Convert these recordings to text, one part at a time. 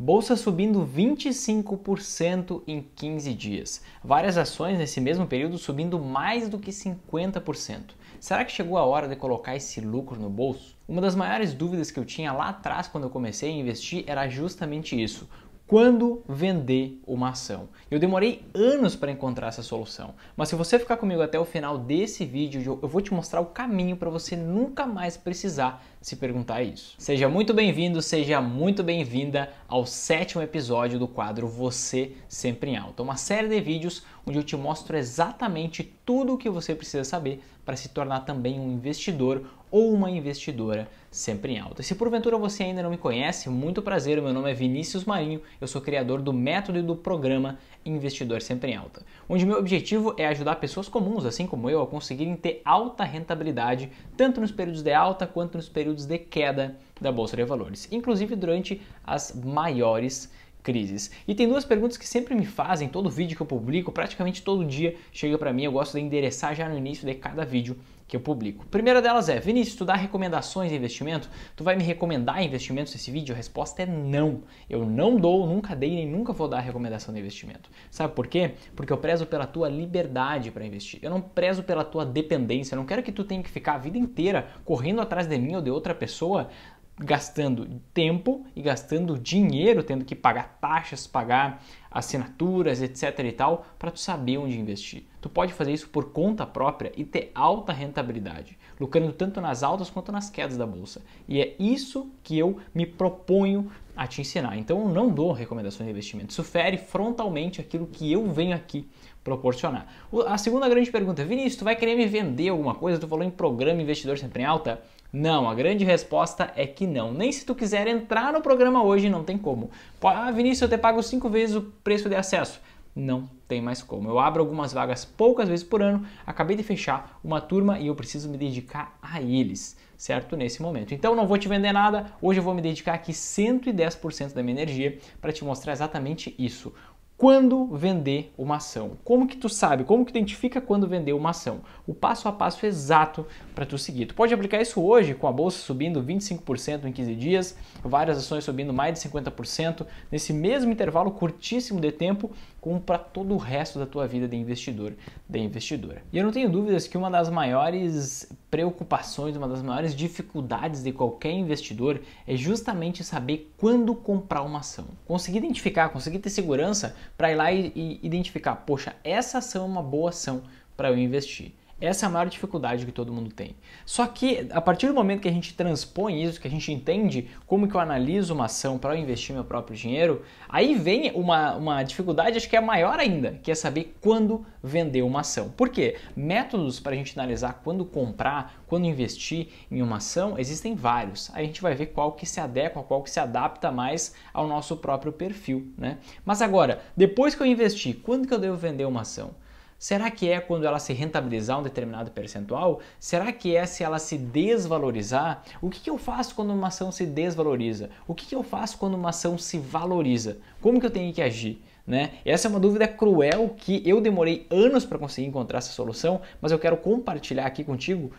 Bolsa subindo 25% em 15 dias. Várias ações nesse mesmo período subindo mais do que 50%. Será que chegou a hora de colocar esse lucro no bolso? Uma das maiores dúvidas que eu tinha lá atrás quando eu comecei a investir era justamente isso: quando vender uma ação? Eu demorei anos para encontrar essa solução, mas se você ficar comigo até o final desse vídeo, eu vou te mostrar o caminho para você nunca mais precisar se perguntar isso. Seja muito bem-vindo, seja muito bem-vinda ao sétimo episódio do quadro Você Sempre em Alta, uma série de vídeos onde eu te mostro exatamente tudo o que você precisa saber para se tornar também um investidor ou uma investidora sempre em alta. E se porventura você ainda não me conhece, muito prazer, meu nome é Vinícius Marinho, eu sou criador do método e do programa Investidor Sempre em Alta, onde meu objetivo é ajudar pessoas comuns, assim como eu, a conseguirem ter alta rentabilidade, tanto nos períodos de alta quanto nos períodos de queda da Bolsa de Valores, inclusive durante as maiores crises. E tem duas perguntas que sempre me fazem, todo vídeo que eu publico, praticamente todo dia chega para mim, eu gosto de endereçar já no início de cada vídeo que eu publico. Primeira delas é, Vinícius, tu dá recomendações de investimento? Tu vai me recomendar investimentos nesse vídeo? A resposta é não. Eu não dou, nunca dei nem nunca vou dar recomendação de investimento. Sabe por quê? Porque eu prezo pela tua liberdade para investir. Eu não prezo pela tua dependência. Eu não quero que tu tenha que ficar a vida inteira correndo atrás de mim ou de outra pessoa gastando tempo e gastando dinheiro, tendo que pagar taxas, pagar assinaturas, etc e tal, para tu saber onde investir. Tu pode fazer isso por conta própria e ter alta rentabilidade, lucrando tanto nas altas quanto nas quedas da bolsa. E é isso que eu me proponho a te ensinar. Então eu não dou recomendações de investimento, isso fere frontalmente aquilo que eu venho aqui proporcionar. A segunda grande pergunta, Vinícius, tu vai querer me vender alguma coisa? Tu falou em programa investidor sempre em alta? Não, a grande resposta é que não. Nem se tu quiser entrar no programa hoje, não tem como. Ah, Vinícius, eu te pago cinco vezes o preço de acesso. Não tem mais como. Eu abro algumas vagas poucas vezes por ano, acabei de fechar uma turma e eu preciso me dedicar a eles, certo? Nesse momento. Então não vou te vender nada, hoje eu vou me dedicar aqui 110% da minha energia para te mostrar exatamente isso quando vender uma ação. Como que tu sabe? Como que identifica quando vender uma ação? O passo a passo exato para tu seguir. Tu pode aplicar isso hoje com a bolsa subindo 25% em 15 dias, várias ações subindo mais de 50% nesse mesmo intervalo curtíssimo de tempo, como para todo o resto da tua vida de investidor, de investidora. E eu não tenho dúvidas que uma das maiores preocupações, uma das maiores dificuldades de qualquer investidor é justamente saber quando comprar uma ação. Conseguir identificar, conseguir ter segurança para ir lá e, e identificar, poxa, essa ação é uma boa ação para eu investir. Essa é a maior dificuldade que todo mundo tem. Só que a partir do momento que a gente transpõe isso, que a gente entende como que eu analiso uma ação para eu investir meu próprio dinheiro, aí vem uma, uma dificuldade, acho que é maior ainda, que é saber quando vender uma ação. Por quê? Métodos para a gente analisar quando comprar, quando investir em uma ação, existem vários. Aí a gente vai ver qual que se adequa, qual que se adapta mais ao nosso próprio perfil, né? Mas agora, depois que eu investi, quando que eu devo vender uma ação? Será que é quando ela se rentabilizar um determinado percentual? Será que é se ela se desvalorizar? O que, que eu faço quando uma ação se desvaloriza? O que, que eu faço quando uma ação se valoriza? Como que eu tenho que agir? Né? Essa é uma dúvida cruel que eu demorei anos para conseguir encontrar essa solução, mas eu quero compartilhar aqui contigo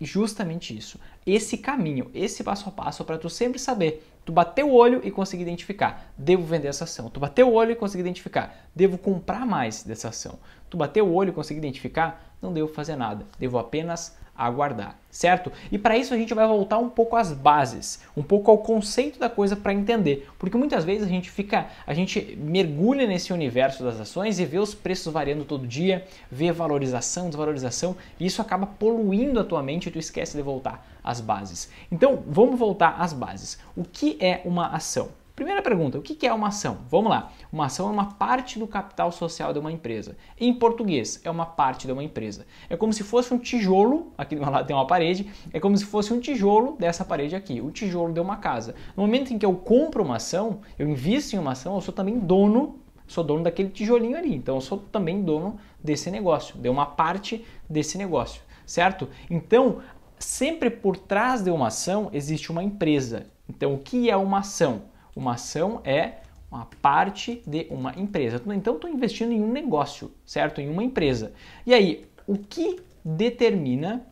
justamente isso esse caminho, esse passo a passo para tu sempre saber. Tu bater o olho e conseguir identificar, devo vender essa ação. Tu bater o olho e conseguir identificar, devo comprar mais dessa ação. Tu bater o olho e conseguir identificar, não devo fazer nada, devo apenas aguardar, certo? E para isso a gente vai voltar um pouco às bases, um pouco ao conceito da coisa para entender, porque muitas vezes a gente fica, a gente mergulha nesse universo das ações e vê os preços variando todo dia, vê valorização, desvalorização, e isso acaba poluindo a tua mente e tu esquece de voltar às bases. Então, vamos voltar às bases. O que é uma ação? Primeira pergunta: o que é uma ação? Vamos lá. Uma ação é uma parte do capital social de uma empresa. Em português, é uma parte de uma empresa. É como se fosse um tijolo, aqui do meu lado tem uma parede, é como se fosse um tijolo dessa parede aqui, o tijolo de uma casa. No momento em que eu compro uma ação, eu invisto em uma ação, eu sou também dono sou dono daquele tijolinho ali. Então eu sou também dono desse negócio, de uma parte desse negócio, certo? Então, sempre por trás de uma ação existe uma empresa. Então, o que é uma ação? Uma ação é uma parte de uma empresa. Então, estou investindo em um negócio, certo? Em uma empresa. E aí, o que determina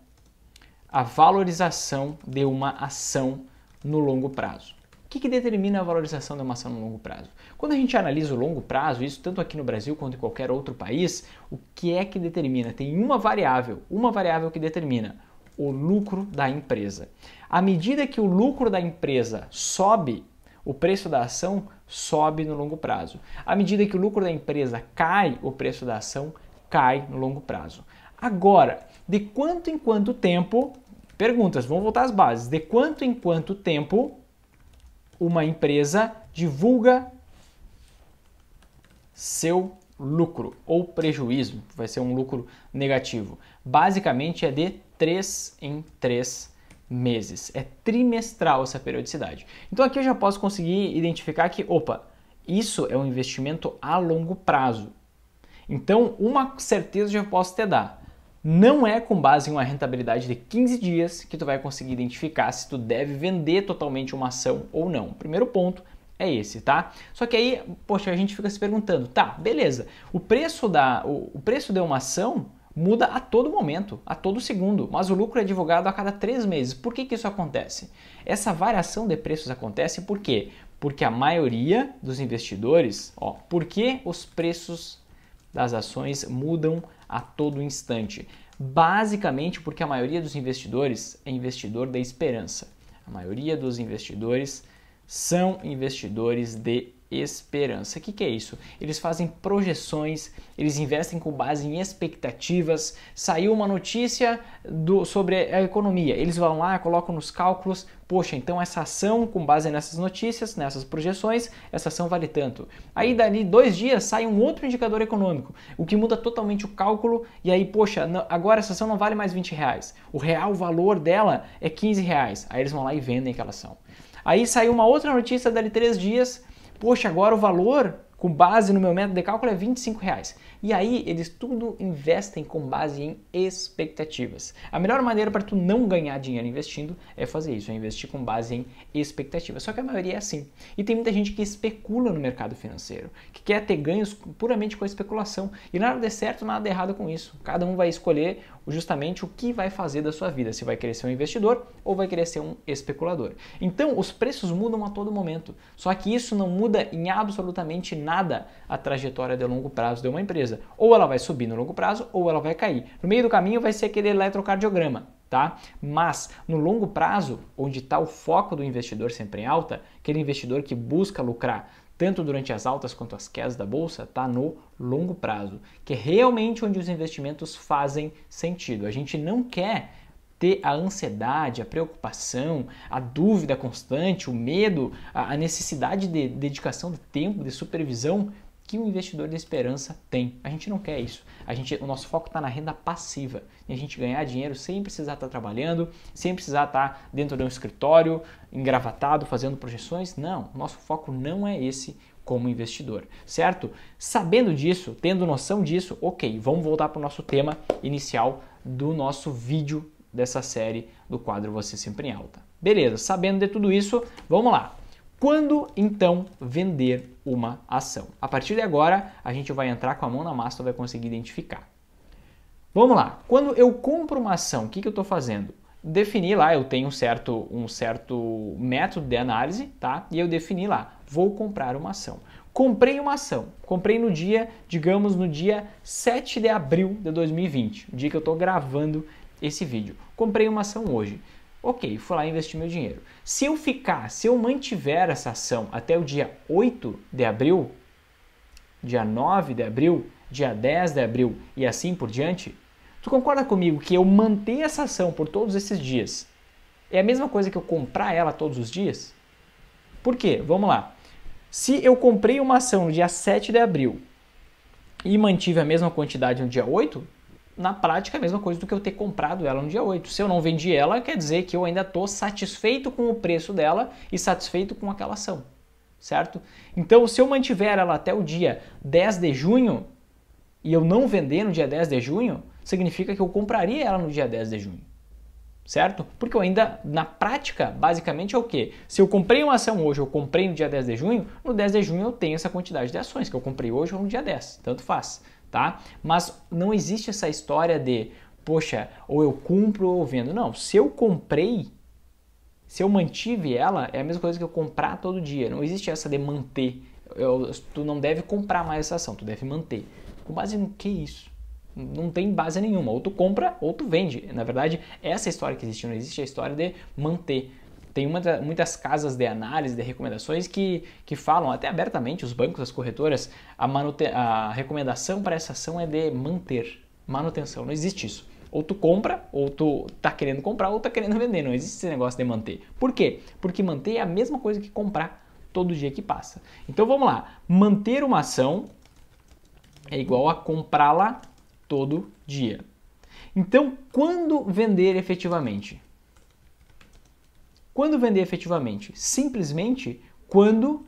a valorização de uma ação no longo prazo? O que, que, determina a valorização de uma ação no longo prazo? Quando a gente analisa o longo prazo, isso tanto aqui no Brasil quanto em qualquer outro país, o que é que determina? Tem uma variável, uma variável que determina o lucro da empresa. À medida que o lucro da empresa sobe, o preço da ação sobe no longo prazo. À medida que o lucro da empresa cai, o preço da ação cai no longo prazo. Agora, de quanto em quanto tempo, perguntas, vamos voltar às bases, de quanto em quanto tempo uma empresa divulga seu lucro ou prejuízo, vai ser um lucro negativo. Basicamente é de 3 em 3 meses. É trimestral essa periodicidade. Então aqui eu já posso conseguir identificar que, opa, isso é um investimento a longo prazo. Então, uma certeza já posso te dar. Não é com base em uma rentabilidade de 15 dias que tu vai conseguir identificar se tu deve vender totalmente uma ação ou não. Primeiro ponto é esse, tá? Só que aí, poxa, a gente fica se perguntando, tá, beleza, o preço da o, o preço de uma ação muda a todo momento, a todo segundo, mas o lucro é divulgado a cada três meses. Por que, que isso acontece? Essa variação de preços acontece por quê? Porque a maioria dos investidores, ó, por que os preços das ações mudam a todo instante? Basicamente porque a maioria dos investidores é investidor da esperança. A maioria dos investidores são investidores de esperança. O que, que, é isso? Eles fazem projeções, eles investem com base em expectativas. Saiu uma notícia do, sobre a economia, eles vão lá, colocam nos cálculos. Poxa, então essa ação, com base nessas notícias, nessas projeções, essa ação vale tanto. Aí, dali dois dias, sai um outro indicador econômico, o que muda totalmente o cálculo. E aí, poxa, agora essa ação não vale mais 20 reais. O real valor dela é 15 reais. Aí eles vão lá e vendem aquela ação. Aí saiu uma outra notícia dali três dias Poxa, agora o valor com base no meu método de cálculo é 25 reais. E aí eles tudo investem com base em expectativas. A melhor maneira para tu não ganhar dinheiro investindo é fazer isso, é investir com base em expectativas. Só que a maioria é assim. E tem muita gente que especula no mercado financeiro, que quer ter ganhos puramente com a especulação. E nada de certo, nada de errado com isso. Cada um vai escolher justamente o que vai fazer da sua vida, se vai querer ser um investidor ou vai querer ser um especulador. Então, os preços mudam a todo momento. Só que isso não muda em absolutamente nada a trajetória de longo prazo de uma empresa empresa. Ou ela vai subir no longo prazo ou ela vai cair. No meio do caminho vai ser aquele eletrocardiograma, tá? Mas no longo prazo, onde está o foco do investidor sempre em alta, aquele investidor que busca lucrar tanto durante as altas quanto as quedas da bolsa, está no longo prazo, que é realmente onde os investimentos fazem sentido. A gente não quer ter a ansiedade, a preocupação, a dúvida constante, o medo, a necessidade de dedicação de tempo, de supervisão que o investidor de esperança tem. A gente não quer isso. A gente, o nosso foco está na renda passiva, a gente ganhar dinheiro sem precisar estar tá trabalhando, sem precisar estar tá dentro de um escritório, engravatado, fazendo projeções. Não, o nosso foco não é esse como investidor, certo? Sabendo disso, tendo noção disso, ok, vamos voltar para o nosso tema inicial do nosso vídeo dessa série do quadro Você Sempre em Alta. Beleza, sabendo de tudo isso, vamos lá. Quando então vender uma ação? A partir de agora, a gente vai entrar com a mão na massa, e vai conseguir identificar. Vamos lá. Quando eu compro uma ação, o que, que eu estou fazendo? Defini lá, eu tenho um certo, um certo método de análise, tá? E eu defini lá, vou comprar uma ação. Comprei uma ação. Comprei no dia, digamos, no dia 7 de abril de 2020, o dia que eu estou gravando esse vídeo. Comprei uma ação hoje. Ok, fui lá investir meu dinheiro. Se eu ficar, se eu mantiver essa ação até o dia 8 de abril, dia 9 de abril, dia 10 de abril e assim por diante, tu concorda comigo que eu manter essa ação por todos esses dias é a mesma coisa que eu comprar ela todos os dias? Por quê? Vamos lá. Se eu comprei uma ação no dia 7 de abril e mantive a mesma quantidade no dia 8, na prática, é a mesma coisa do que eu ter comprado ela no dia 8. Se eu não vendi ela, quer dizer que eu ainda estou satisfeito com o preço dela e satisfeito com aquela ação, certo? Então, se eu mantiver ela até o dia 10 de junho e eu não vender no dia 10 de junho, significa que eu compraria ela no dia 10 de junho, certo? Porque eu ainda, na prática, basicamente é o que? Se eu comprei uma ação hoje, eu comprei no dia 10 de junho, no 10 de junho eu tenho essa quantidade de ações que eu comprei hoje ou no dia 10, tanto faz, tá? Mas não existe essa história de, poxa, ou eu compro ou vendo. Não, se eu comprei, se eu mantive ela, é a mesma coisa que eu comprar todo dia. Não existe essa de manter. Eu, tu não deve comprar mais essa ação, tu deve manter. Com base no que isso? Não tem base nenhuma. Ou tu compra ou tu vende. Na verdade, essa é história que existe, não existe a história de manter. Tem uma, muitas casas de análise, de recomendações que, que falam até abertamente, os bancos, as corretoras, a, a recomendação para essa ação é de manter, manutenção, não existe isso. Ou tu compra, ou tu tá querendo comprar, ou tá querendo vender. Não existe esse negócio de manter. Por quê? Porque manter é a mesma coisa que comprar todo dia que passa. Então vamos lá. Manter uma ação é igual a comprá-la todo dia. Então, quando vender efetivamente? Quando vender efetivamente? Simplesmente quando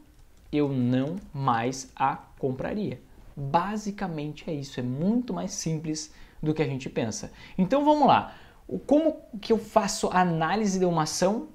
eu não mais a compraria. Basicamente é isso, é muito mais simples do que a gente pensa. Então vamos lá. Como que eu faço a análise de uma ação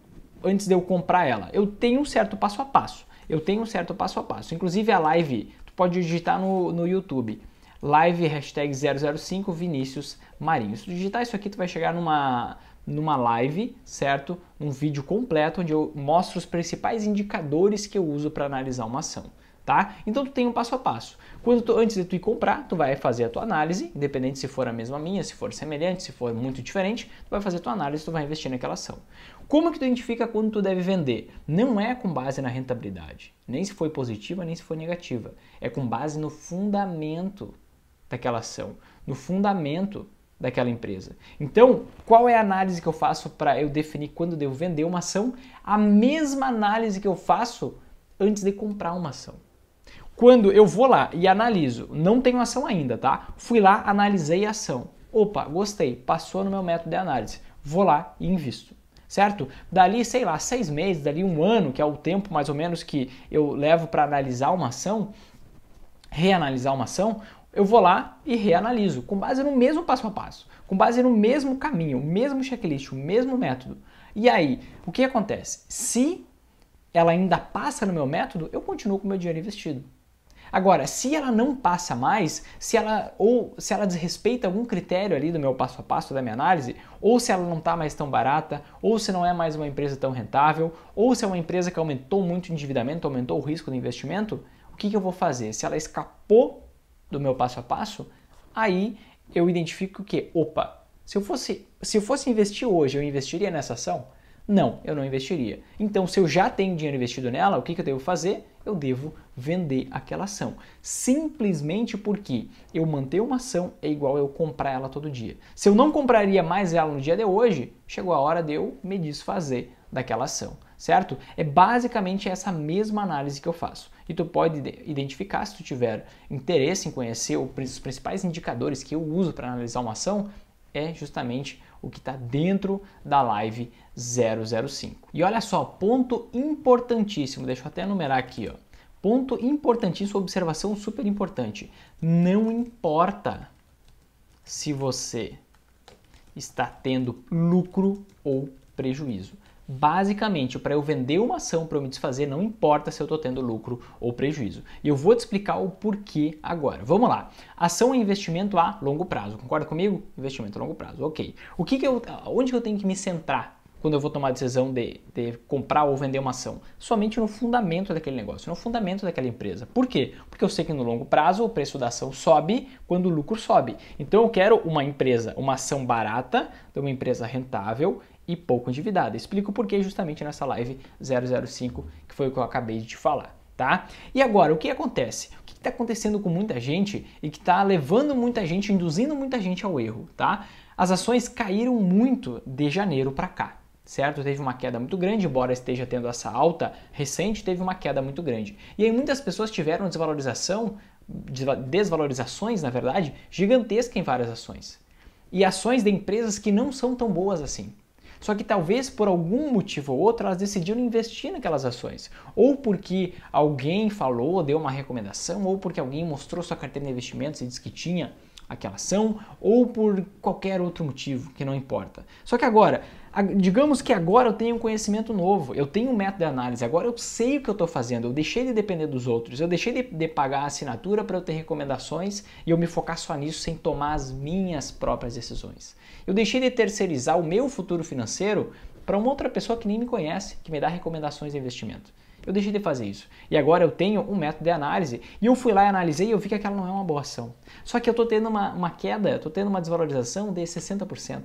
antes de eu comprar ela? Eu tenho um certo passo a passo. Eu tenho um certo passo a passo. Inclusive a live, tu pode digitar no, no YouTube. Live hashtag 005 Vinícius Marinho. Se tu digitar isso aqui, tu vai chegar numa, numa live, certo? Um vídeo completo onde eu mostro os principais indicadores que eu uso para analisar uma ação. Tá? Então tu tem um passo a passo. Quando tu, antes de tu ir comprar, tu vai fazer a tua análise, independente se for a mesma minha, se for semelhante, se for muito diferente, tu vai fazer a tua análise, tu vai investir naquela ação. Como que tu identifica quando tu deve vender? Não é com base na rentabilidade, nem se foi positiva, nem se foi negativa. É com base no fundamento daquela ação, no fundamento daquela empresa. Então, qual é a análise que eu faço para eu definir quando devo vender uma ação? A mesma análise que eu faço antes de comprar uma ação. Quando eu vou lá e analiso, não tenho ação ainda, tá? Fui lá, analisei a ação. Opa, gostei, passou no meu método de análise. Vou lá e invisto certo? Dali, sei lá, seis meses, dali um ano, que é o tempo mais ou menos que eu levo para analisar uma ação, reanalisar uma ação, eu vou lá e reanaliso, com base no mesmo passo a passo, com base no mesmo caminho, o mesmo checklist, o mesmo método. E aí, o que acontece? Se ela ainda passa no meu método, eu continuo com meu dinheiro investido. Agora, se ela não passa mais, se ela ou se ela desrespeita algum critério ali do meu passo a passo da minha análise, ou se ela não está mais tão barata, ou se não é mais uma empresa tão rentável, ou se é uma empresa que aumentou muito o endividamento, aumentou o risco do investimento, o que, que eu vou fazer? Se ela escapou do meu passo a passo, aí eu identifico que, opa, se eu fosse, se eu fosse investir hoje, eu investiria nessa ação? Não, eu não investiria. Então, se eu já tenho dinheiro investido nela, o que, que eu devo fazer? Eu devo vender aquela ação. Simplesmente porque eu manter uma ação é igual eu comprar ela todo dia. Se eu não compraria mais ela no dia de hoje, chegou a hora de eu me desfazer daquela ação certo? É basicamente essa mesma análise que eu faço. E tu pode identificar se tu tiver interesse em conhecer os principais indicadores que eu uso para analisar uma ação, é justamente o que está dentro da live 005. E olha só, ponto importantíssimo, deixa eu até enumerar aqui, ó. Ponto importantíssimo, observação super importante. Não importa se você está tendo lucro ou prejuízo. Basicamente, para eu vender uma ação, para eu me desfazer, não importa se eu estou tendo lucro ou prejuízo. E eu vou te explicar o porquê agora. Vamos lá. Ação é investimento a longo prazo. Concorda comigo? Investimento a longo prazo. Ok. O que, que eu, onde que eu tenho que me centrar quando eu vou tomar a decisão de, de, comprar ou vender uma ação? Somente no fundamento daquele negócio, no fundamento daquela empresa. Por quê? Porque eu sei que no longo prazo o preço da ação sobe quando o lucro sobe. Então eu quero uma empresa, uma ação barata, uma empresa rentável e pouco endividada. Explico por que justamente nessa live 005, que foi o que eu acabei de te falar, tá? E agora, o que acontece? O que está acontecendo com muita gente e que está levando muita gente, induzindo muita gente ao erro, tá? As ações caíram muito de janeiro para cá, certo? Teve uma queda muito grande, embora esteja tendo essa alta recente, teve uma queda muito grande. E aí muitas pessoas tiveram desvalorização, desvalorizações, na verdade, gigantesca em várias ações. E ações de empresas que não são tão boas assim. Só que talvez por algum motivo ou outro elas decidiram investir naquelas ações. Ou porque alguém falou, deu uma recomendação, ou porque alguém mostrou sua carteira de investimentos e disse que tinha aquela ação, ou por qualquer outro motivo que não importa. Só que agora, digamos que agora eu tenho um conhecimento novo, eu tenho um método de análise, agora eu sei o que eu estou fazendo, eu deixei de depender dos outros, eu deixei de, de pagar a assinatura para eu ter recomendações e eu me focar só nisso sem tomar as minhas próprias decisões. Eu deixei de terceirizar o meu futuro financeiro para uma outra pessoa que nem me conhece, que me dá recomendações de investimento. Eu deixei de fazer isso. E agora eu tenho um método de análise. E eu fui lá e analisei e eu vi que aquela não é uma boa ação. Só que eu estou tendo uma, uma queda, estou tendo uma desvalorização de 60%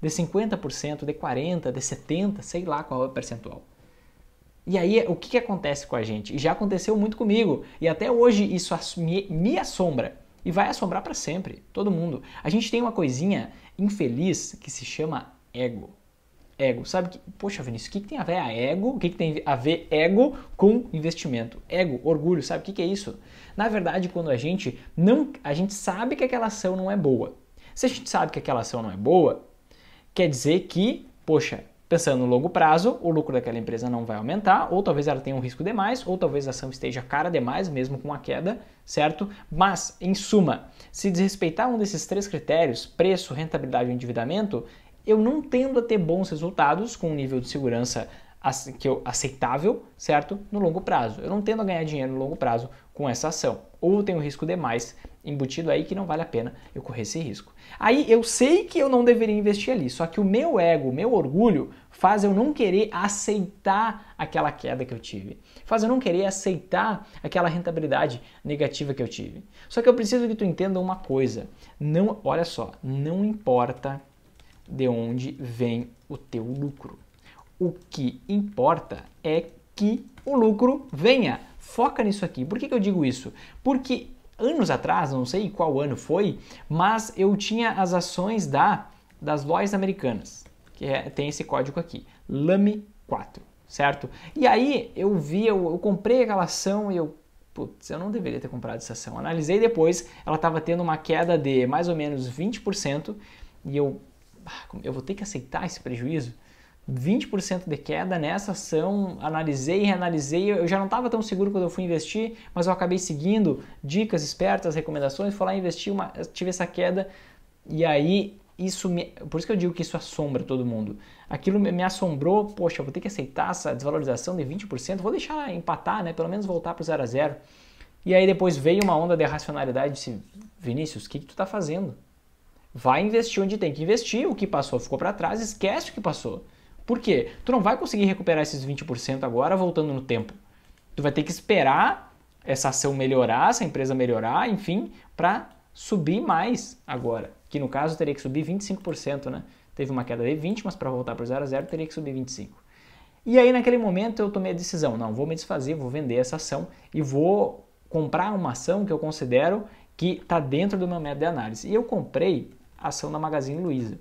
de 50%, de 40%, de 70%, sei lá qual é o percentual. E aí, o que, que acontece com a gente? E já aconteceu muito comigo, e até hoje isso me, assombra. E vai assombrar para sempre, todo mundo. A gente tem uma coisinha infeliz que se chama ego. Ego, sabe que, poxa, Vinícius, o que, que tem a ver a ego? O que, que tem a ver ego com investimento? Ego, orgulho, sabe o que, que é isso? Na verdade, quando a gente não. A gente sabe que aquela ação não é boa. Se a gente sabe que aquela ação não é boa, quer dizer que, poxa, pensando no longo prazo, o lucro daquela empresa não vai aumentar, ou talvez ela tenha um risco demais, ou talvez a ação esteja cara demais, mesmo com a queda, certo? Mas, em suma, se desrespeitar um desses três critérios, preço, rentabilidade e endividamento, eu não tendo a ter bons resultados com um nível de segurança que eu, aceitável, certo? No longo prazo. Eu não tendo a ganhar dinheiro no longo prazo com essa ação. Ou tem um risco demais embutido aí que não vale a pena eu correr esse risco. Aí eu sei que eu não deveria investir ali, só que o meu ego, o meu orgulho faz eu não querer aceitar aquela queda que eu tive. Faz eu não querer aceitar aquela rentabilidade negativa que eu tive. Só que eu preciso que tu entenda uma coisa. Não, olha só, não importa de onde vem o teu lucro. O que importa é que o lucro venha. Foca nisso aqui. Por que, que eu digo isso? Porque anos atrás, não sei qual ano foi, mas eu tinha as ações da das lojas americanas, que é, tem esse código aqui, LAME 4, certo? E aí eu vi, eu, eu comprei aquela ação e eu Putz, eu não deveria ter comprado essa ação. Analisei depois, ela estava tendo uma queda de mais ou menos 20% e eu, ah, eu vou ter que aceitar esse prejuízo? 20% de queda nessa ação, analisei, reanalisei, eu já não estava tão seguro quando eu fui investir, mas eu acabei seguindo dicas espertas, recomendações, fui lá investir, uma, tive essa queda e aí isso me, por isso que eu digo que isso assombra todo mundo. Aquilo me, me assombrou, poxa, vou ter que aceitar essa desvalorização de 20%, vou deixar empatar, né, pelo menos voltar para o zero a zero E aí depois veio uma onda de racionalidade, disse, Vinícius, o que, que tu está fazendo? Vai investir onde tem que investir, o que passou ficou para trás, esquece o que passou por quê? Tu não vai conseguir recuperar esses 20% agora voltando no tempo. Tu vai ter que esperar essa ação melhorar, essa empresa melhorar, enfim, para subir mais agora. Que no caso teria que subir 25%, né? Teve uma queda de 20, mas para voltar para o 0 a 0 teria que subir 25. E aí naquele momento eu tomei a decisão, não, vou me desfazer, vou vender essa ação e vou comprar uma ação que eu considero que está dentro do meu método de análise. E eu comprei a ação da Magazine Luiza.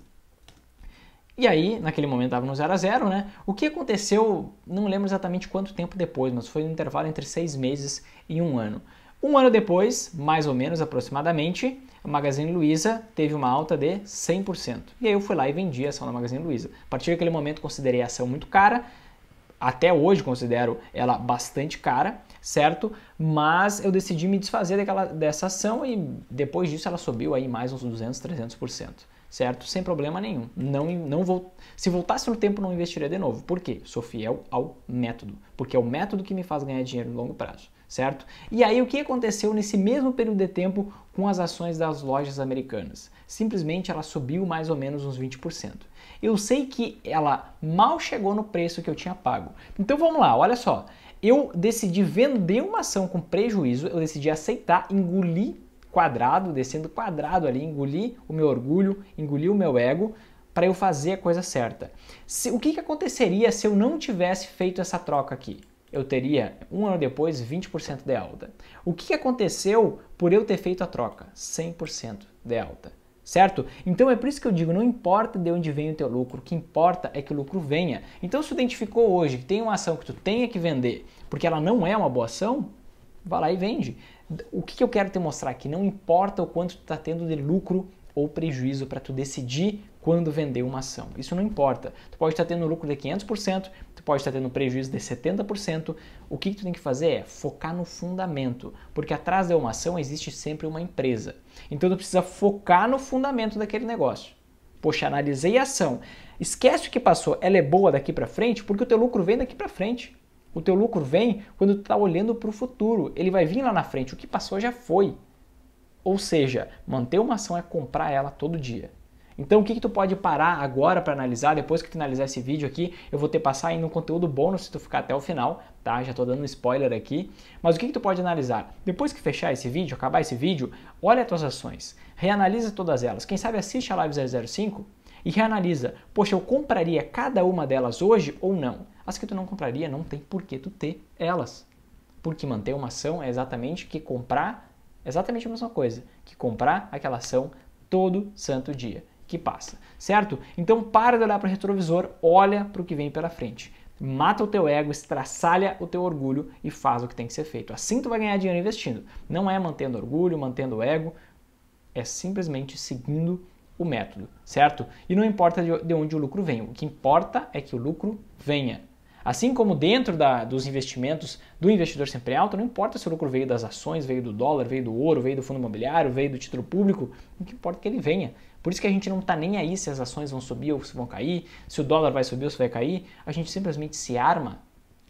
E aí, naquele momento estava no 0 a 0 né? O que aconteceu, não lembro exatamente quanto tempo depois, mas foi um intervalo entre seis meses e um ano. Um ano depois, mais ou menos aproximadamente, a Magazine Luiza teve uma alta de 100%. E aí eu fui lá e vendi a ação da Magazine Luiza. A partir daquele momento considerei a ação muito cara, até hoje considero ela bastante cara, certo? Mas eu decidi me desfazer daquela, dessa ação e depois disso ela subiu aí mais uns 200, 300% certo? Sem problema nenhum. Não, não vou, se voltasse no tempo, não investiria de novo. Por quê? Sou fiel ao método, porque é o método que me faz ganhar dinheiro no longo prazo, certo? E aí o que aconteceu nesse mesmo período de tempo com as ações das lojas americanas? Simplesmente ela subiu mais ou menos uns 20%. Eu sei que ela mal chegou no preço que eu tinha pago. Então vamos lá, olha só. Eu decidi vender uma ação com prejuízo, eu decidi aceitar, engolir quadrado, descendo quadrado ali, engoli o meu orgulho, engoli o meu ego para eu fazer a coisa certa. Se, o que, que aconteceria se eu não tivesse feito essa troca aqui? eu teria, um ano depois, 20% de alta. O que aconteceu por eu ter feito a troca? 100% de alta. Certo? Então é por isso que eu digo, não importa de onde vem o teu lucro, o que importa é que o lucro venha. Então se tu identificou hoje que tem uma ação que tu tenha que vender, porque ela não é uma boa ação, vai lá e vende. O que, que eu quero te mostrar aqui? Não importa o quanto tu está tendo de lucro ou prejuízo para tu decidir quando vender uma ação. Isso não importa. Tu pode estar tá tendo lucro de 500%, tu pode estar tá tendo prejuízo de 70%. O que, que tu tem que fazer é focar no fundamento, porque atrás de uma ação existe sempre uma empresa. Então tu precisa focar no fundamento daquele negócio. Poxa, analisei a ação. Esquece o que passou. Ela é boa daqui para frente porque o teu lucro vem daqui para frente. O teu lucro vem quando tu está olhando para o futuro. Ele vai vir lá na frente. O que passou já foi. Ou seja, manter uma ação é comprar ela todo dia. Então o que, que tu pode parar agora para analisar, depois que finalizar esse vídeo aqui, eu vou ter passar ainda um conteúdo bônus se tu ficar até o final, tá? Já estou dando um spoiler aqui. Mas o que, que tu pode analisar? Depois que fechar esse vídeo, acabar esse vídeo, olha as tuas ações, reanalisa todas elas. Quem sabe assiste a Live 005 e reanalisa, poxa, eu compraria cada uma delas hoje ou não? As que tu não compraria, não tem por que tu ter elas. Porque manter uma ação é exatamente que comprar, exatamente a mesma coisa, que comprar aquela ação todo santo dia que passa, certo? Então para de olhar para o retrovisor, olha para o que vem pela frente. Mata o teu ego, estraçalha o teu orgulho e faz o que tem que ser feito. Assim tu vai ganhar dinheiro investindo. Não é mantendo orgulho, mantendo ego, é simplesmente seguindo o método, certo? E não importa de onde o lucro vem, o que importa é que o lucro venha. Assim como dentro da, dos investimentos do investidor sempre alto, não importa se o lucro veio das ações, veio do dólar, veio do ouro, veio do fundo imobiliário, veio do título público, o que importa é que ele venha. Por isso que a gente não está nem aí se as ações vão subir ou se vão cair, se o dólar vai subir ou se vai cair. A gente simplesmente se arma,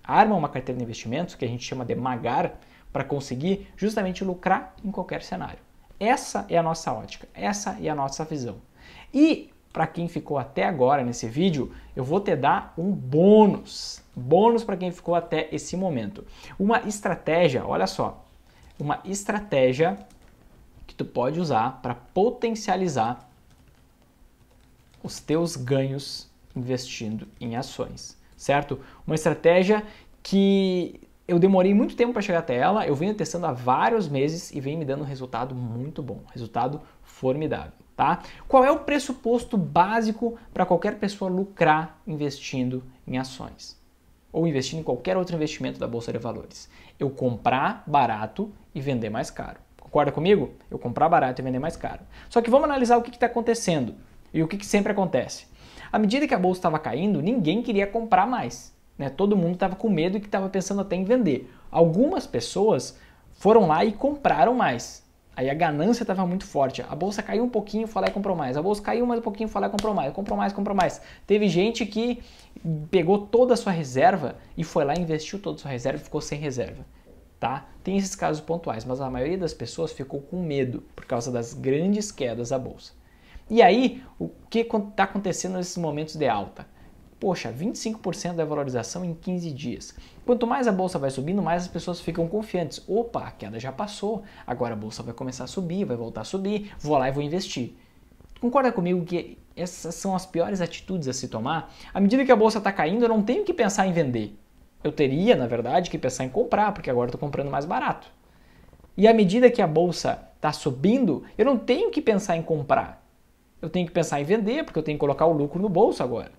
arma uma carteira de investimentos, que a gente chama de magar, para conseguir justamente lucrar em qualquer cenário. Essa é a nossa ótica, essa é a nossa visão. E para quem ficou até agora nesse vídeo, eu vou te dar um bônus. Bônus para quem ficou até esse momento. Uma estratégia, olha só, uma estratégia que tu pode usar para potencializar os teus ganhos investindo em ações, certo? Uma estratégia que eu demorei muito tempo para chegar até ela, eu venho testando há vários meses e vem me dando um resultado muito bom, resultado formidável. Tá? Qual é o pressuposto básico para qualquer pessoa lucrar investindo em ações? Ou investindo em qualquer outro investimento da Bolsa de Valores? Eu comprar barato e vender mais caro. Concorda comigo? Eu comprar barato e vender mais caro. Só que vamos analisar o que está acontecendo e o que, que sempre acontece. À medida que a bolsa estava caindo, ninguém queria comprar mais. Né? Todo mundo estava com medo e estava pensando até em vender. Algumas pessoas foram lá e compraram mais. Aí a ganância estava muito forte. A bolsa caiu um pouquinho, falei comprou mais. A bolsa caiu mais um pouquinho, falei comprou mais. Comprou mais, comprou mais. Teve gente que pegou toda a sua reserva e foi lá investiu toda a sua reserva e ficou sem reserva. Tá? Tem esses casos pontuais, mas a maioria das pessoas ficou com medo por causa das grandes quedas da bolsa. E aí, o que está acontecendo nesses momentos de alta? Poxa, 25% da valorização em 15 dias. Quanto mais a bolsa vai subindo, mais as pessoas ficam confiantes. Opa, a queda já passou, agora a bolsa vai começar a subir, vai voltar a subir, vou lá e vou investir. Concorda comigo que essas são as piores atitudes a se tomar? À medida que a bolsa está caindo, eu não tenho que pensar em vender. Eu teria, na verdade, que pensar em comprar, porque agora estou comprando mais barato. E à medida que a bolsa está subindo, eu não tenho que pensar em comprar. Eu tenho que pensar em vender, porque eu tenho que colocar o lucro no bolso agora.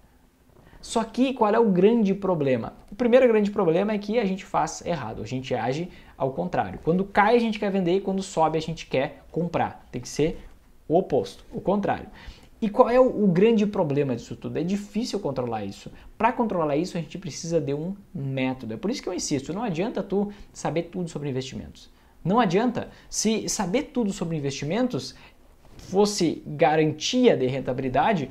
Só que qual é o grande problema? O primeiro grande problema é que a gente faz errado, a gente age ao contrário. Quando cai a gente quer vender e quando sobe a gente quer comprar. Tem que ser o oposto, o contrário. E qual é o, o grande problema disso tudo? É difícil controlar isso. Para controlar isso, a gente precisa de um método. É por isso que eu insisto, não adianta tu saber tudo sobre investimentos. Não adianta. Se saber tudo sobre investimentos fosse garantia de rentabilidade,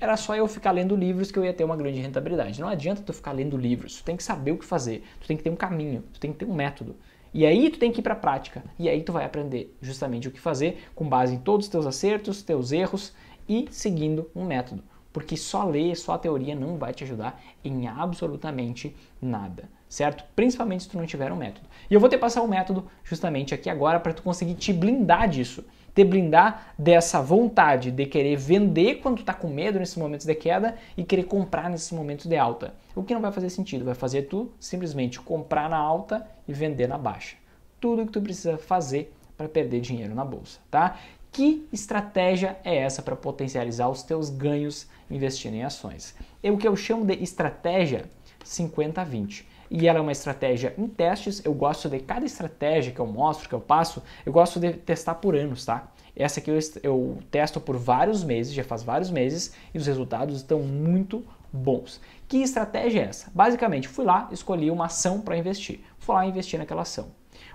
era só eu ficar lendo livros que eu ia ter uma grande rentabilidade. Não adianta tu ficar lendo livros, tu tem que saber o que fazer, tu tem que ter um caminho, tu tem que ter um método. E aí tu tem que ir para a prática, e aí tu vai aprender justamente o que fazer com base em todos os teus acertos, teus erros e seguindo um método. Porque só ler, só a teoria não vai te ajudar em absolutamente nada, certo? Principalmente se tu não tiver um método. E eu vou te passar um método justamente aqui agora para tu conseguir te blindar disso te blindar dessa vontade de querer vender quando está com medo nesses momentos de queda e querer comprar nesses momentos de alta. O que não vai fazer sentido, vai fazer tu simplesmente comprar na alta e vender na baixa. Tudo o que tu precisa fazer para perder dinheiro na bolsa, tá? Que estratégia é essa para potencializar os teus ganhos investindo em ações? É o que eu chamo de estratégia 50-20 e ela é uma estratégia em testes. Eu gosto de cada estratégia que eu mostro, que eu passo, eu gosto de testar por anos, tá? Essa aqui eu, eu testo por vários meses, já faz vários meses, e os resultados estão muito bons. Que estratégia é essa? Basicamente, fui lá, escolhi uma ação para investir. Fui lá investir naquela ação.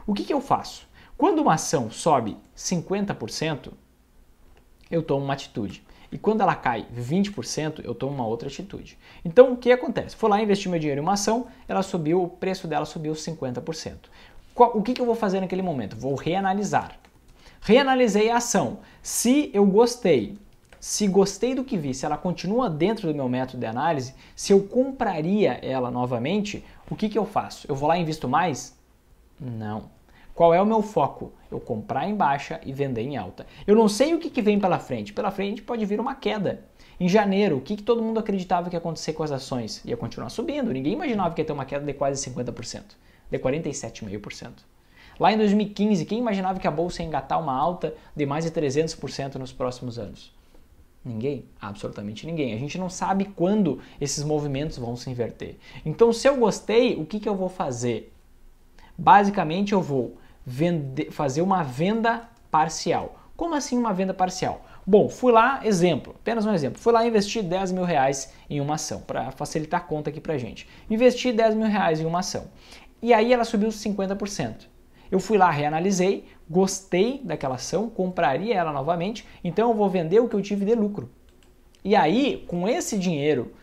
O que, que eu faço? Quando uma ação sobe 50%, eu tomo uma atitude e quando ela cai 20%, eu tomo uma outra atitude. Então o que acontece? Fui lá investir meu dinheiro em uma ação, ela subiu, o preço dela subiu 50%. Qual, o que, que eu vou fazer naquele momento? Vou reanalisar. Reanalisei a ação. Se eu gostei, se gostei do que vi, se ela continua dentro do meu método de análise, se eu compraria ela novamente, o que, que eu faço? Eu vou lá e invisto mais? Não. Qual é o meu foco? eu comprar em baixa e vender em alta. Eu não sei o que, que vem pela frente. Pela frente pode vir uma queda. Em janeiro, o que, que todo mundo acreditava que ia acontecer com as ações? Ia continuar subindo. Ninguém imaginava que ia ter uma queda de quase 50%, de 47,5%. Lá em 2015, quem imaginava que a bolsa ia engatar uma alta de mais de 300% nos próximos anos? Ninguém? Absolutamente ninguém. A gente não sabe quando esses movimentos vão se inverter. Então, se eu gostei, o que, que eu vou fazer? Basicamente, eu vou vender, fazer uma venda parcial. Como assim uma venda parcial? Bom, fui lá, exemplo, apenas um exemplo, fui lá investir 10 mil reais em uma ação, para facilitar a conta aqui pra gente. Investi 10 mil reais em uma ação. E aí ela subiu 50%. Eu fui lá, reanalisei, gostei daquela ação, compraria ela novamente, então eu vou vender o que eu tive de lucro. E aí, com esse dinheiro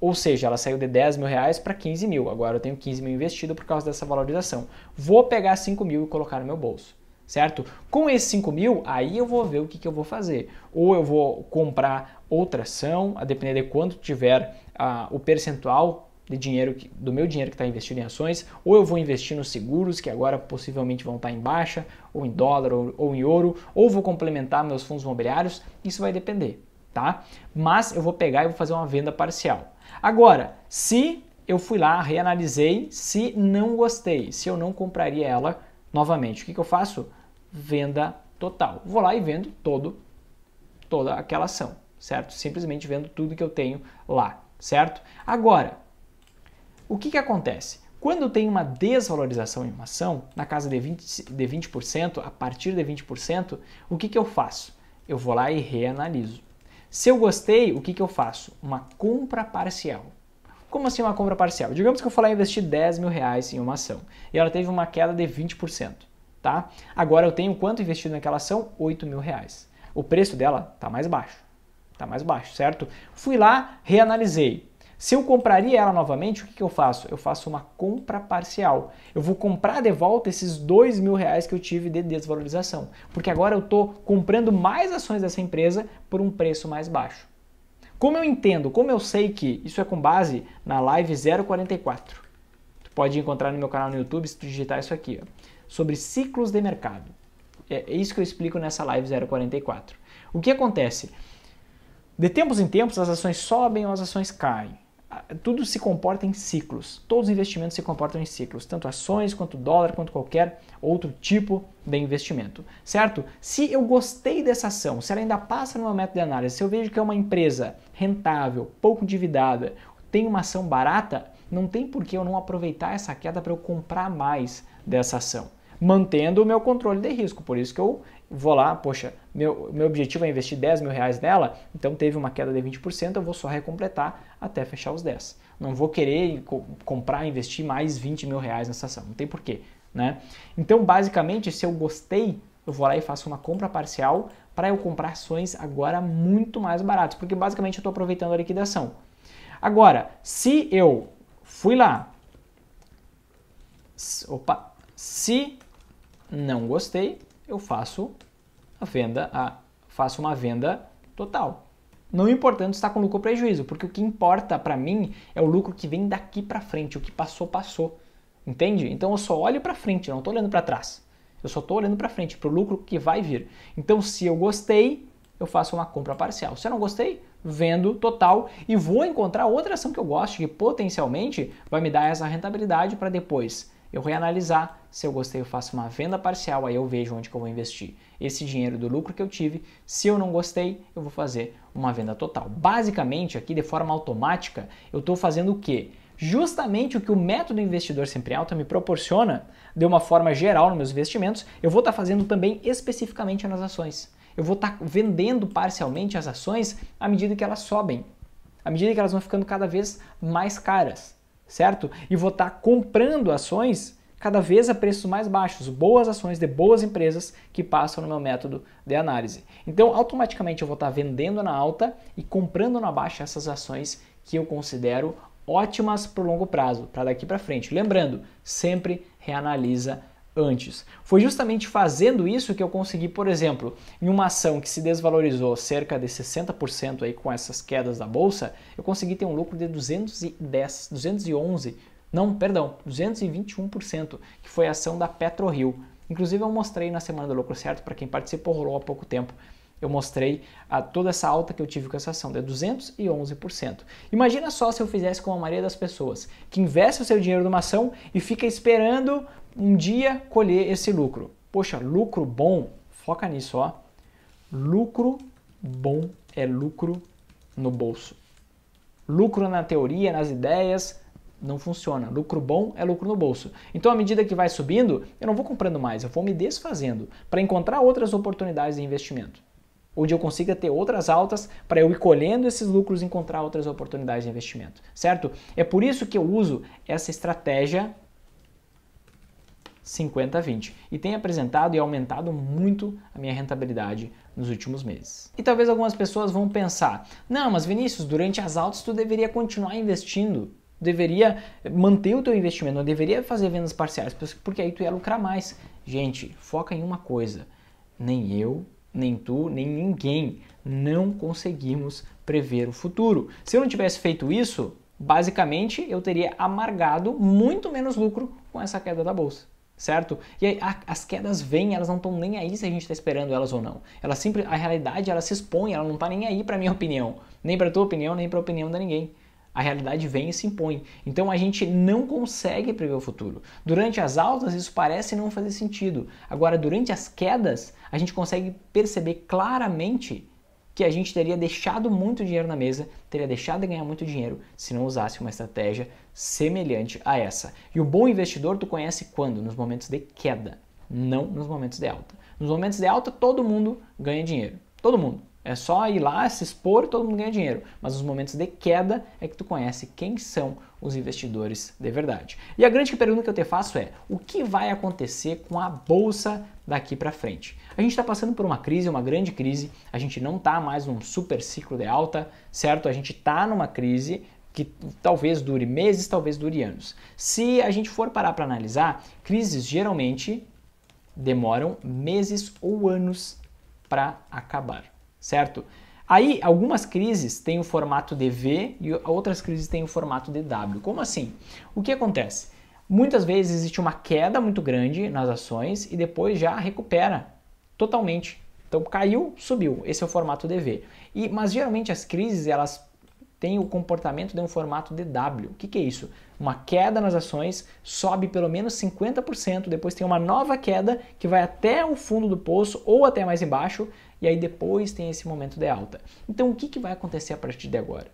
ou seja, ela saiu de 10 mil reais para 15 mil. Agora eu tenho 15 mil investido por causa dessa valorização. Vou pegar 5 mil e colocar no meu bolso, certo? Com esses 5 mil, aí eu vou ver o que, que eu vou fazer. Ou eu vou comprar outra ação, a depender de quanto tiver ah, o percentual de dinheiro que, do meu dinheiro que está investido em ações, ou eu vou investir nos seguros que agora possivelmente vão estar tá em baixa, ou em dólar, ou, ou em ouro, ou vou complementar meus fundos imobiliários. Isso vai depender, tá? Mas eu vou pegar e vou fazer uma venda parcial. Agora, se eu fui lá, reanalisei, se não gostei, se eu não compraria ela novamente, o que, que eu faço? Venda total. Vou lá e vendo todo, toda aquela ação, certo? Simplesmente vendo tudo que eu tenho lá, certo? Agora, o que, que acontece? Quando eu tenho uma desvalorização em uma ação, na casa de 20%, de 20% a partir de 20%, o que, que eu faço? Eu vou lá e reanaliso. Se eu gostei, o que, que eu faço? Uma compra parcial. Como assim uma compra parcial? Digamos que eu falei investir 10 mil reais em uma ação e ela teve uma queda de 20%. Tá? Agora eu tenho quanto investido naquela ação? 8 mil reais. O preço dela está mais baixo. Está mais baixo, certo? Fui lá, reanalisei. Se eu compraria ela novamente, o que, que eu faço? Eu faço uma compra parcial. Eu vou comprar de volta esses dois mil reais que eu tive de desvalorização, porque agora eu estou comprando mais ações dessa empresa por um preço mais baixo. Como eu entendo, como eu sei que isso é com base na live 044. Tu pode encontrar no meu canal no YouTube se tu digitar isso aqui, ó, sobre ciclos de mercado. É, é isso que eu explico nessa live 044. O que acontece? De tempos em tempos as ações sobem ou as ações caem tudo se comporta em ciclos. Todos os investimentos se comportam em ciclos, tanto ações quanto dólar, quanto qualquer outro tipo de investimento, certo? Se eu gostei dessa ação, se ela ainda passa no meu método de análise, se eu vejo que é uma empresa rentável, pouco endividada, tem uma ação barata, não tem por que eu não aproveitar essa queda para eu comprar mais dessa ação, mantendo o meu controle de risco. Por isso que eu vou lá, poxa, meu, meu objetivo é investir 10 mil reais nela, então teve uma queda de 20%, eu vou só recompletar até fechar os 10. Não vou querer co comprar, investir mais 20 mil reais nessa ação, não tem porquê. Né? Então, basicamente, se eu gostei, eu vou lá e faço uma compra parcial para eu comprar ações agora muito mais baratas, porque basicamente eu estou aproveitando a liquidação. Agora, se eu fui lá, opa, se não gostei, eu faço a venda, a, faço uma venda total. Não importando se está com lucro ou prejuízo, porque o que importa para mim é o lucro que vem daqui para frente, o que passou, passou. Entende? Então eu só olho para frente, não estou olhando para trás. Eu só estou olhando para frente, para o lucro que vai vir. Então se eu gostei, eu faço uma compra parcial. Se eu não gostei, vendo total e vou encontrar outra ação que eu gosto, que potencialmente vai me dar essa rentabilidade para depois eu reanalisar se eu gostei, eu faço uma venda parcial, aí eu vejo onde que eu vou investir esse dinheiro do lucro que eu tive. Se eu não gostei, eu vou fazer uma venda total. Basicamente, aqui de forma automática, eu estou fazendo o quê? Justamente o que o método investidor sempre alta me proporciona, de uma forma geral nos meus investimentos, eu vou estar tá fazendo também especificamente nas ações. Eu vou estar tá vendendo parcialmente as ações à medida que elas sobem, à medida que elas vão ficando cada vez mais caras, certo? E vou estar tá comprando ações cada vez a preços mais baixos, boas ações de boas empresas que passam no meu método de análise. Então, automaticamente eu vou estar vendendo na alta e comprando na baixa essas ações que eu considero ótimas para o longo prazo, para daqui para frente. Lembrando, sempre reanalisa antes. Foi justamente fazendo isso que eu consegui, por exemplo, em uma ação que se desvalorizou cerca de 60% aí com essas quedas da bolsa, eu consegui ter um lucro de 210, 211 não, perdão, 221%, que foi a ação da PetroRio. Inclusive eu mostrei na semana do lucro certo para quem participou, rolou há pouco tempo. Eu mostrei a, ah, toda essa alta que eu tive com essa ação, de 211%. Imagina só se eu fizesse com a maioria das pessoas, que investe o seu dinheiro numa ação e fica esperando um dia colher esse lucro. Poxa, lucro bom, foca nisso, ó. Lucro bom é lucro no bolso. Lucro na teoria, nas ideias, não funciona. Lucro bom é lucro no bolso. Então, à medida que vai subindo, eu não vou comprando mais, eu vou me desfazendo para encontrar outras oportunidades de investimento. Onde eu consiga ter outras altas para eu ir colhendo esses lucros e encontrar outras oportunidades de investimento, certo? É por isso que eu uso essa estratégia 50-20 e tem apresentado e aumentado muito a minha rentabilidade nos últimos meses. E talvez algumas pessoas vão pensar: não, mas Vinícius, durante as altas tu deveria continuar investindo deveria manter o teu investimento, não deveria fazer vendas parciais, porque aí tu ia lucrar mais. Gente, foca em uma coisa. Nem eu, nem tu, nem ninguém não conseguimos prever o futuro. Se eu não tivesse feito isso, basicamente eu teria amargado muito menos lucro com essa queda da bolsa certo? E aí, a, as quedas vêm, elas não estão nem aí se a gente está esperando elas ou não. Ela sempre, a realidade, ela se expõe, ela não está nem aí para minha opinião, nem para tua opinião, nem para a opinião de ninguém. A realidade vem e se impõe. Então a gente não consegue prever o futuro. Durante as altas, isso parece não fazer sentido. Agora, durante as quedas, a gente consegue perceber claramente que a gente teria deixado muito dinheiro na mesa, teria deixado de ganhar muito dinheiro se não usasse uma estratégia semelhante a essa. E o bom investidor tu conhece quando? Nos momentos de queda, não nos momentos de alta. Nos momentos de alta, todo mundo ganha dinheiro. Todo mundo. É só ir lá, se expor e todo mundo ganha dinheiro. Mas nos momentos de queda é que tu conhece quem são os investidores de verdade. E a grande pergunta que eu te faço é: o que vai acontecer com a bolsa daqui para frente? A gente está passando por uma crise, uma grande crise. A gente não está mais num super ciclo de alta, certo? A gente está numa crise que talvez dure meses, talvez dure anos. Se a gente for parar para analisar, crises geralmente demoram meses ou anos para acabar certo? Aí, algumas crises têm o formato de V e outras crises têm o formato de W. Como assim? O que acontece? Muitas vezes existe uma queda muito grande nas ações e depois já recupera totalmente. Então caiu, subiu. Esse é o formato de V. E, mas geralmente as crises elas têm o comportamento de um formato de W. O que, que é isso? Uma queda nas ações sobe pelo menos 50%, depois tem uma nova queda que vai até o fundo do poço ou até mais embaixo, e aí depois tem esse momento de alta. Então o que, que vai acontecer a partir de agora?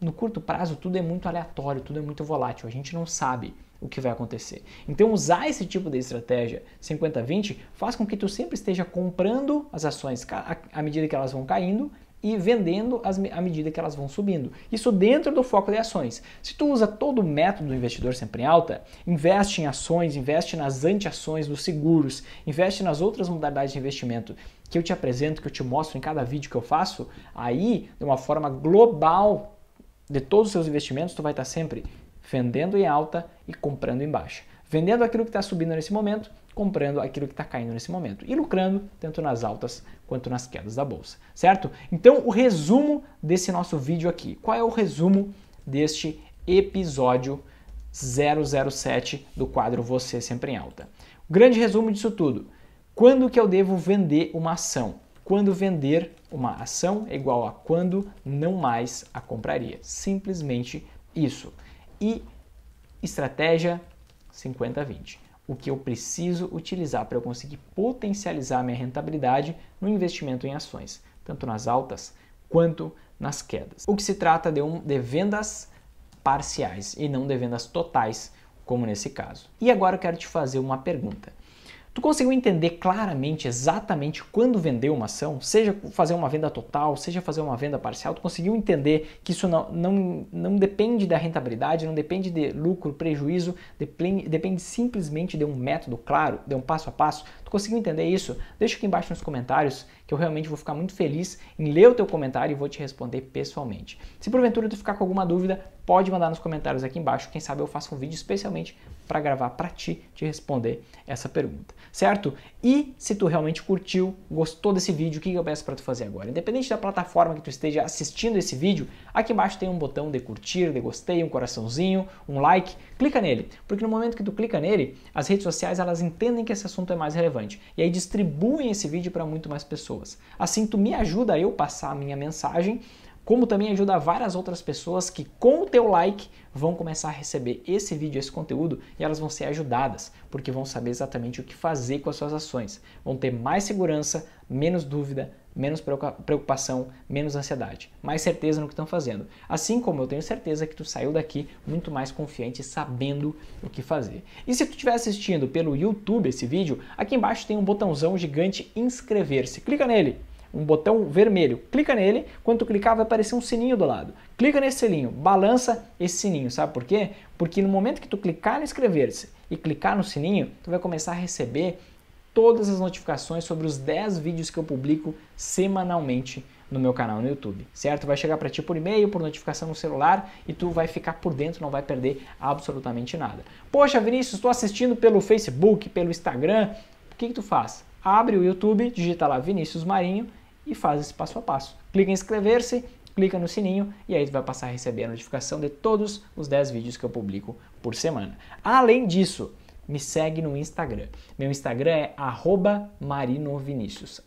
No curto prazo, tudo é muito aleatório, tudo é muito volátil, a gente não sabe o que vai acontecer. Então usar esse tipo de estratégia 50-20 faz com que tu sempre esteja comprando as ações à medida que elas vão caindo e vendendo as, à medida que elas vão subindo. Isso dentro do foco de ações. Se tu usa todo o método do investidor sempre em alta, investe em ações, investe nas anti-ações, nos seguros, investe nas outras modalidades de investimento que eu te apresento, que eu te mostro em cada vídeo que eu faço, aí de uma forma global de todos os seus investimentos, tu vai estar sempre vendendo em alta e comprando em baixa. Vendendo aquilo que está subindo nesse momento comprando aquilo que está caindo nesse momento e lucrando tanto nas altas quanto nas quedas da bolsa, certo? Então, o resumo desse nosso vídeo aqui. Qual é o resumo deste episódio 007 do quadro Você Sempre em Alta? O grande resumo disso tudo. Quando que eu devo vender uma ação? Quando vender uma ação é igual a quando não mais a compraria. Simplesmente isso. E estratégia 50-20 o que eu preciso utilizar para eu conseguir potencializar minha rentabilidade no investimento em ações, tanto nas altas quanto nas quedas. O que se trata de, um, de vendas parciais e não de vendas totais, como nesse caso. E agora eu quero te fazer uma pergunta. Tu conseguiu entender claramente exatamente quando vender uma ação? Seja fazer uma venda total, seja fazer uma venda parcial, tu conseguiu entender que isso não, não, não depende da rentabilidade, não depende de lucro, prejuízo, depende, depende simplesmente de um método claro, de um passo a passo. Tu conseguiu entender isso? Deixa aqui embaixo nos comentários que eu realmente vou ficar muito feliz em ler o teu comentário e vou te responder pessoalmente. Se porventura tu ficar com alguma dúvida, pode mandar nos comentários aqui embaixo, quem sabe eu faço um vídeo especialmente para gravar para ti, te responder essa pergunta, certo? E se tu realmente curtiu, gostou desse vídeo, o que eu peço para tu fazer agora? Independente da plataforma que tu esteja assistindo esse vídeo, aqui embaixo tem um botão de curtir, de gostei, um coraçãozinho, um like, clica nele, porque no momento que tu clica nele, as redes sociais elas entendem que esse assunto é mais relevante e aí distribuem esse vídeo para muito mais pessoas. Assim tu me ajuda a eu passar a minha mensagem como também ajuda várias outras pessoas que com o teu like vão começar a receber esse vídeo, esse conteúdo e elas vão ser ajudadas, porque vão saber exatamente o que fazer com as suas ações. Vão ter mais segurança, menos dúvida, menos preocupação, menos ansiedade, mais certeza no que estão fazendo. Assim como eu tenho certeza que tu saiu daqui muito mais confiante, sabendo o que fazer. E se tu estiver assistindo pelo YouTube esse vídeo, aqui embaixo tem um botãozão gigante inscrever-se. Clica nele um botão vermelho. Clica nele, quando tu clicar vai aparecer um sininho do lado. Clica nesse selinho, balança esse sininho, sabe por quê? Porque no momento que tu clicar em inscrever-se e clicar no sininho, tu vai começar a receber todas as notificações sobre os 10 vídeos que eu publico semanalmente no meu canal no YouTube, certo? Vai chegar para ti por e-mail, por notificação no celular e tu vai ficar por dentro, não vai perder absolutamente nada. Poxa, Vinícius, estou assistindo pelo Facebook, pelo Instagram. O que, que tu faz? Abre o YouTube, digita lá Vinícius Marinho e faz esse passo a passo. Clica em inscrever-se, clica no sininho e aí você vai passar a receber a notificação de todos os 10 vídeos que eu publico por semana. Além disso, me segue no Instagram. Meu Instagram é @marinovinicius.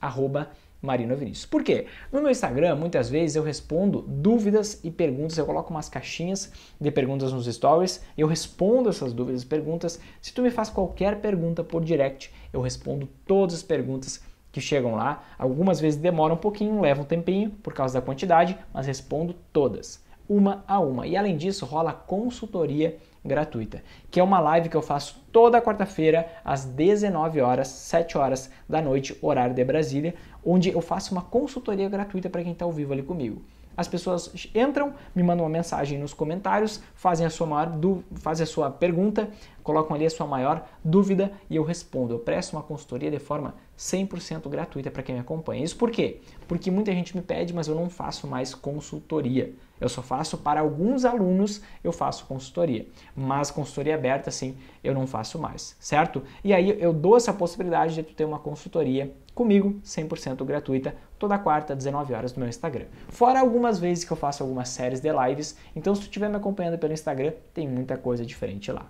@marinovinicius. Por quê? No meu Instagram, muitas vezes eu respondo dúvidas e perguntas, eu coloco umas caixinhas de perguntas nos stories, eu respondo essas dúvidas e perguntas. Se tu me faz qualquer pergunta por direct, eu respondo todas as perguntas que chegam lá. Algumas vezes demora um pouquinho, leva um tempinho por causa da quantidade, mas respondo todas, uma a uma. E além disso, rola consultoria gratuita, que é uma live que eu faço toda quarta-feira às 19 horas, 7 horas da noite, horário de Brasília, onde eu faço uma consultoria gratuita para quem está ao vivo ali comigo. As pessoas entram, me mandam uma mensagem nos comentários, fazem a sua maior du... fazem a sua pergunta, colocam ali a sua maior dúvida e eu respondo. Eu presto uma consultoria de forma 100% gratuita para quem me acompanha. Isso por quê? Porque muita gente me pede, mas eu não faço mais consultoria. Eu só faço para alguns alunos, eu faço consultoria. Mas consultoria aberta, sim, eu não faço mais, certo? E aí eu dou essa possibilidade de tu ter uma consultoria comigo, 100% gratuita, toda quarta, 19 horas no meu Instagram. Fora algumas vezes que eu faço algumas séries de lives, então se tu estiver me acompanhando pelo Instagram, tem muita coisa diferente lá.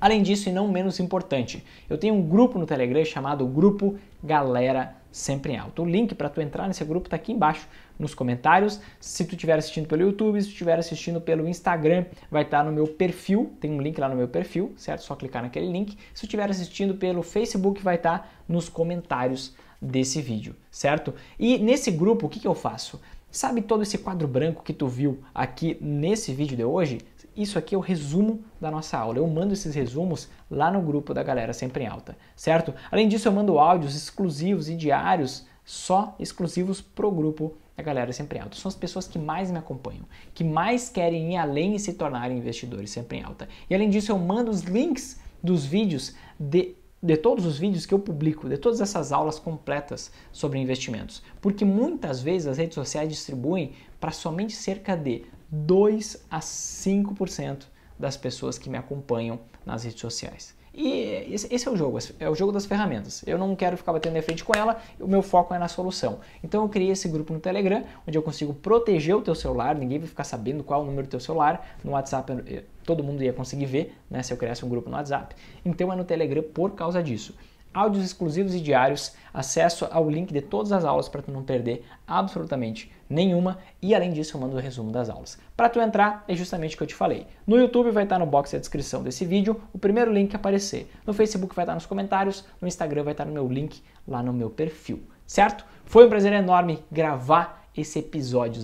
Além disso, e não menos importante, eu tenho um grupo no Telegram chamado Grupo Galera Sempre em Alto. O link para tu entrar nesse grupo está aqui embaixo nos comentários. Se tu estiver assistindo pelo YouTube, se tu estiver assistindo pelo Instagram, vai estar tá no meu perfil, tem um link lá no meu perfil, certo? Só clicar naquele link. Se tu estiver assistindo pelo Facebook, vai estar tá nos comentários desse vídeo, certo? E nesse grupo, o que, que eu faço? Sabe todo esse quadro branco que tu viu aqui nesse vídeo de hoje? isso aqui é o resumo da nossa aula. Eu mando esses resumos lá no grupo da Galera Sempre em Alta, certo? Além disso, eu mando áudios exclusivos e diários, só exclusivos pro grupo da Galera Sempre em Alta. São as pessoas que mais me acompanham, que mais querem ir além e se tornarem investidores sempre em alta. E além disso, eu mando os links dos vídeos de de todos os vídeos que eu publico, de todas essas aulas completas sobre investimentos. Porque muitas vezes as redes sociais distribuem para somente cerca de 2 a 5% das pessoas que me acompanham nas redes sociais. E esse é o jogo, é o jogo das ferramentas. Eu não quero ficar batendo de frente com ela, o meu foco é na solução. Então eu criei esse grupo no Telegram, onde eu consigo proteger o teu celular, ninguém vai ficar sabendo qual é o número do teu celular. No WhatsApp todo mundo ia conseguir ver, né, se eu criasse um grupo no WhatsApp. Então é no Telegram por causa disso áudios exclusivos e diários, acesso ao link de todas as aulas para tu não perder absolutamente nenhuma e além disso eu mando o resumo das aulas. Para tu entrar é justamente o que eu te falei. No YouTube vai estar no box da descrição desse vídeo o primeiro link que aparecer. No Facebook vai estar nos comentários, no Instagram vai estar no meu link lá no meu perfil, certo? Foi um prazer enorme gravar esse episódio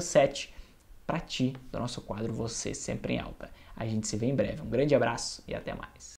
007 para ti do nosso quadro Você Sempre em Alta. A gente se vê em breve. Um grande abraço e até mais.